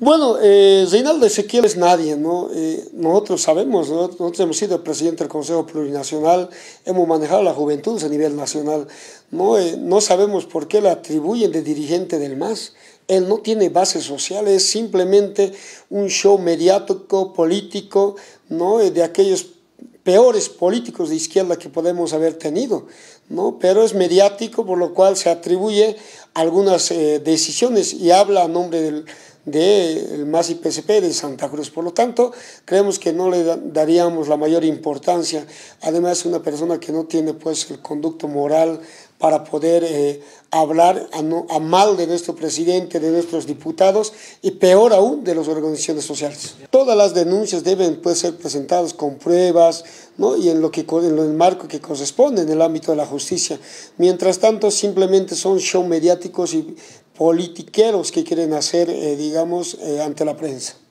Bueno, eh, Reinaldo Ezequiel es nadie, ¿no? Eh, nosotros sabemos, nosotros hemos sido presidente del Consejo Plurinacional, hemos manejado la juventud a nivel nacional, ¿no? Eh, no sabemos por qué le atribuyen de dirigente del MAS. Él no tiene base social, es simplemente un show mediático, político, ¿no? Eh, de aquellos peores políticos de izquierda que podemos haber tenido, ¿no? pero es mediático, por lo cual se atribuye algunas decisiones y habla a nombre del del MAS y PSP de Santa Cruz. Por lo tanto, creemos que no le daríamos la mayor importancia. Además, una persona que no tiene pues el conducto moral para poder eh, hablar a, a, mal de nuestro presidente, de nuestros diputados y peor aún de las organizaciones sociales. Todas las denuncias deben pues, ser presentadas con pruebas ¿no? y en, lo que, en el marco que corresponde en el ámbito de la justicia. Mientras tanto, simplemente son show mediáticos y politiqueros que quieren hacer, eh, digamos, eh, ante la prensa.